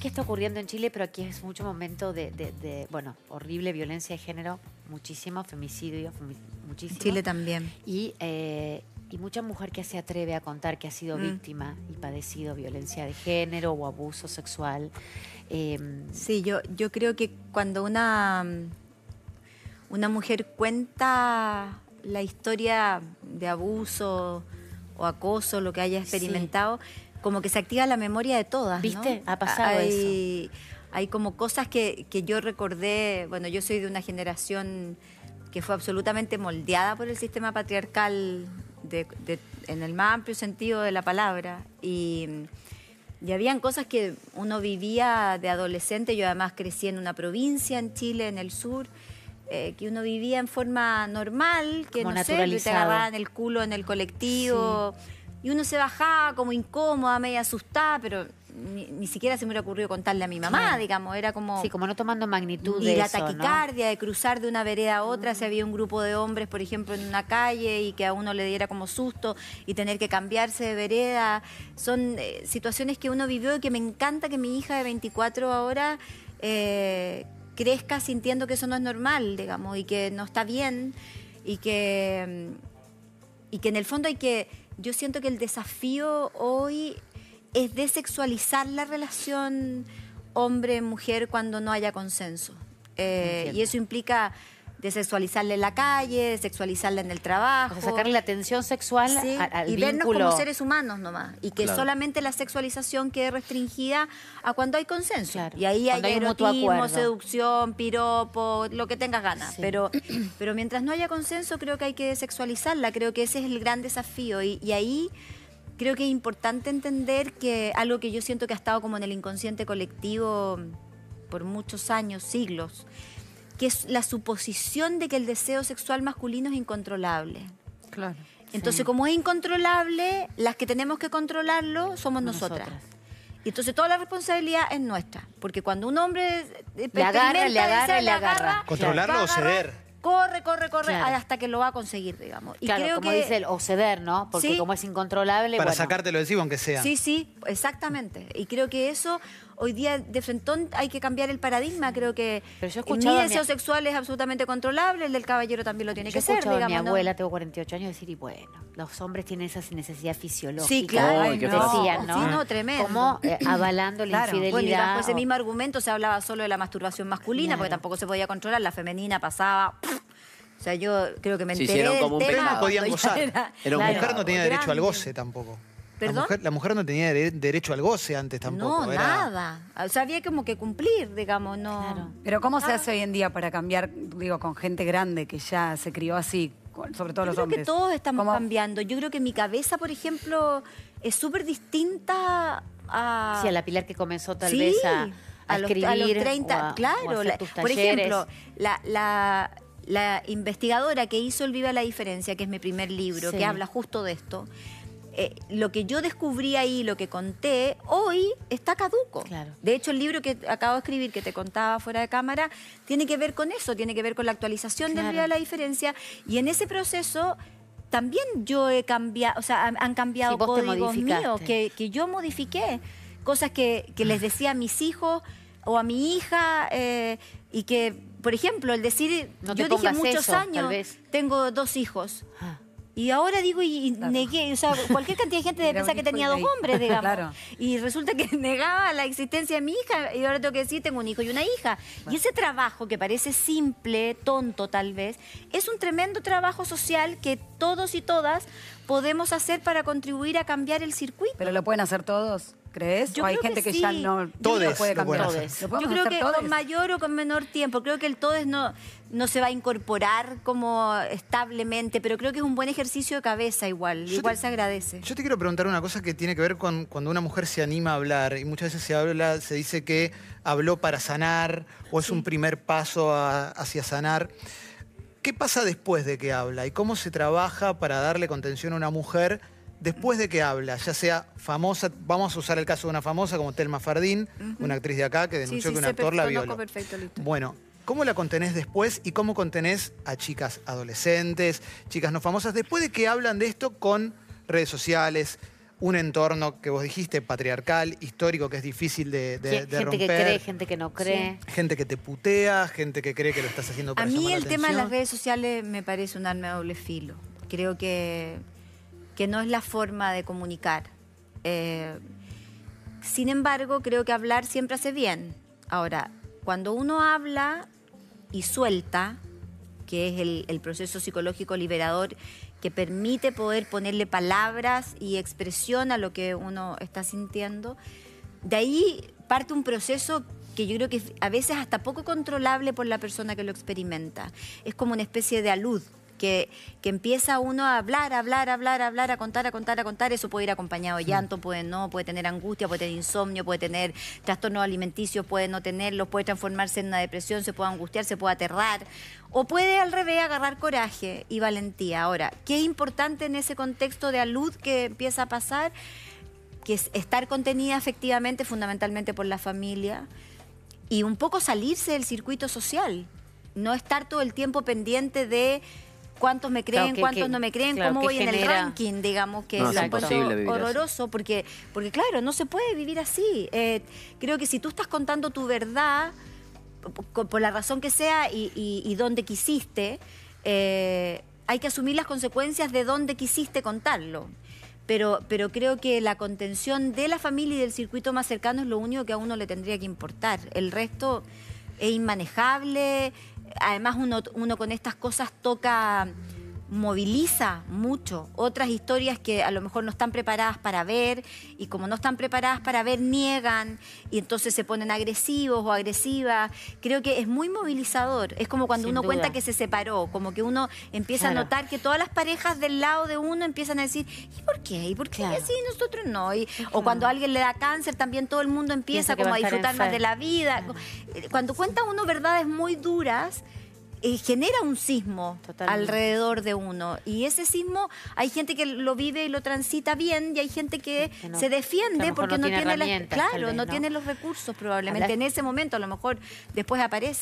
qué está ocurriendo en Chile, pero aquí es mucho momento de, bueno, horrible violencia de género, muchísimo femicidio, Chile también. Eh, y, mucha mujer que se atreve a contar que ha sido mm. víctima y padecido violencia de género o abuso sexual. Em, sí, yo, yo creo que cuando una, una mujer cuenta la historia de abuso o acoso, lo que haya experimentado, como que se activa la memoria de todas. ¿Viste? Ha pasado hay, eso. Hay como cosas que, que yo recordé, bueno, yo soy de una generación que fue absolutamente moldeada por el sistema patriarcal en el más amplio sentido de la palabra. Y, y, habían cosas que uno vivía de adolescente, yo además crecí en una provincia en Chile, en el sur, eh, que uno vivía en forma normal, que no no sé, te agarraban el culo en el colectivo. Y uno se bajaba como incómoda, medio asustada, pero ni, siquiera se me hubiera ocurrido contarle a mi mamá, digamos, era como... Sí, como no tomando magnitud. Y la taquicardia de cruzar de una vereda a otra, mm. si había un grupo de hombres, por ejemplo, en una calle y que a uno le diera como susto y tener que cambiarse de vereda, son eh, situaciones que uno vivió y que me encanta que mi hija de 24 ahora eh, crezca sintiendo que eso no es normal, digamos, y que no está bien y que, mm, y que en el fondo hay que yo siento que el desafío hoy es desexualizar la relación hombre-mujer cuando no haya consenso. Eh, y eso implica de sexualizarla en la calle, de sexualizarla en el trabajo. O sacarle la atención sexual al, y vernos como seres humanos nomás. Y que solamente la sexualización quede restringida a cuando hay consenso. Y ahí hay, erotismo, seducción, piropo, lo que tengas ganas. Pero, pero mientras no haya consenso, creo que hay que sexualizarla. Creo que ese es el gran desafío. y ahí creo que es importante entender que algo que yo siento que ha estado como en el inconsciente colectivo por muchos años, siglos, que es la suposición de que el deseo sexual masculino es incontrolable. Claro. Entonces, como es incontrolable, las que tenemos que controlarlo somos nosotras. Y entonces toda la responsabilidad es nuestra. Porque cuando un hombre eh, le agarra, le agarra, le agarra. Controlarlo o ceder. Corre, corre, corre, hasta que lo va a conseguir, digamos. como dice el o ceder, ¿no? Porque como es incontrolable. Para sacártelo de encima, aunque sea. Sí, sí, exactamente. Y creo que eso hoy día de frentón hay que cambiar el paradigma, creo que un mi deseo sexual es absolutamente controlable, el del caballero también lo tiene que ser, digamos. mi abuela, tengo 48 años, decir, y bueno, los hombres tienen esa necesidad fisiológica. Sí, claro. Sí, no, tremendo. Como eh, avalando la infidelidad. y ese mismo argumento se hablaba solo de la masturbación masculina, porque tampoco se podía controlar, la femenina pasaba... O sea, yo creo que me enteré Se hicieron como un tema. podían mujer no tenía derecho al goce tampoco. La mujer, no tenía derecho al goce antes tampoco. No, nada. O sea, había como que cumplir, digamos, no. Pero ¿cómo se ah. hace hoy en día para cambiar, digo, con gente grande que ya se crió así, sobre todo los Yo creo que todos estamos cambiando. Yo creo que mi cabeza, por ejemplo, es súper distinta a... Sí, a la Pilar que comenzó tal vez a... A, escribir, los, a, los, 30, claro. por ejemplo, la, investigadora que hizo El Viva la Diferencia, que es mi primer libro, que habla justo de esto, eh, lo que yo descubrí ahí, lo que conté, hoy está caduco. Claro. De hecho, el libro que acabo de escribir, que te contaba fuera de cámara, tiene que ver con eso, tiene que ver con la actualización del Día de la Diferencia. Y en ese proceso también yo he cambiado, o sea, han, cambiado códigos míos que, yo modifiqué. Cosas que, les decía a mis hijos o a mi hija eh, y que, por ejemplo, el decir, yo dije muchos años, tengo dos hijos. Ah. Y ahora digo, y negué, o sea, cualquier cantidad de gente piensa que tenía dos hombres, digamos. Y resulta que negaba la existencia de mi hija, y ahora tengo que decir, tengo un hijo y una hija. Y ese trabajo que parece simple, tonto tal vez, es un tremendo trabajo social que todos y todas podemos hacer para contribuir a cambiar el circuito. Pero lo pueden hacer todos. ¿Crees? hay gente que, ya no, todes puede cambiar? Yo creo que con mayor o con menor tiempo. Creo que el todes no, no se va a incorporar como establemente, pero creo que es un buen ejercicio de cabeza igual. igual se agradece. Yo te quiero preguntar una cosa que tiene que ver con cuando una mujer se anima a hablar. Y muchas veces se habla, se dice que habló para sanar o es un primer paso hacia sanar. ¿Qué pasa después de que habla? ¿Y cómo se trabaja para darle contención a una mujer después de que habla, ya sea famosa, vamos a usar el caso de una famosa como Telma Fardín, una actriz de acá que denunció que un actor la violó. Bueno, ¿cómo la contenés después y cómo contenés a chicas adolescentes, chicas no famosas, después de que hablan de esto con redes sociales, un entorno que vos dijiste, patriarcal, histórico, que es difícil de, romper. Gente que cree, gente que no cree. Gente que te putea, gente que cree que lo estás haciendo para A mí el tema de las redes sociales me parece un arma de doble filo. Creo que que no es la forma de comunicar. Eh, sin embargo, creo que hablar siempre hace bien. Ahora, cuando uno habla y suelta, que es el, proceso psicológico liberador que permite poder ponerle palabras y expresión a lo que uno está sintiendo, de ahí parte un proceso que yo creo que a veces hasta poco controlable por la persona que lo experimenta. Es como una especie de alud, que, empieza uno a hablar, a hablar, a hablar, a hablar, a contar, a contar, a contar. Eso puede ir acompañado de llanto, puede no, puede tener angustia, puede tener insomnio, puede tener trastornos alimenticios, puede no tenerlos, puede transformarse en una depresión, se puede angustiar, se puede aterrar. O puede al revés agarrar coraje y valentía. Ahora, ¿qué importante en ese contexto de alud que empieza a pasar? Que es estar contenida efectivamente, fundamentalmente por la familia, y un poco salirse del circuito social. No estar todo el tiempo pendiente de cuántos me creen, cuántos no me creen, cómo voy en el ranking, digamos, que es un horroroso, porque, porque claro, no se puede vivir así. Eh, creo que si tú estás contando tu verdad, por, la razón que sea y, donde quisiste, eh, hay que asumir las consecuencias de donde quisiste contarlo. Pero, pero, creo que la contención de la familia y del circuito más cercano es lo único que a uno le tendría que importar. El resto es inmanejable, además uno, con estas cosas toca moviliza mucho otras historias que a lo mejor no están preparadas para ver y como no están preparadas para ver niegan y entonces se ponen agresivos o agresivas. Creo que es muy movilizador. Es como cuando uno cuenta que se separó, como que uno empieza a notar que todas las parejas del lado de uno empiezan a decir, ¿y por qué? ¿Y por qué así nosotros no? O cuando alguien le da cáncer también todo el mundo empieza como a disfrutar más de la vida. Eh, cuando cuenta uno verdades muy duras, eh, genera un sismo alrededor de uno. Y ese sismo hay gente que lo vive y lo transita bien y hay gente que, se defiende porque no tiene, claro, no, tiene los recursos probablemente. En ese momento a lo mejor después aparece.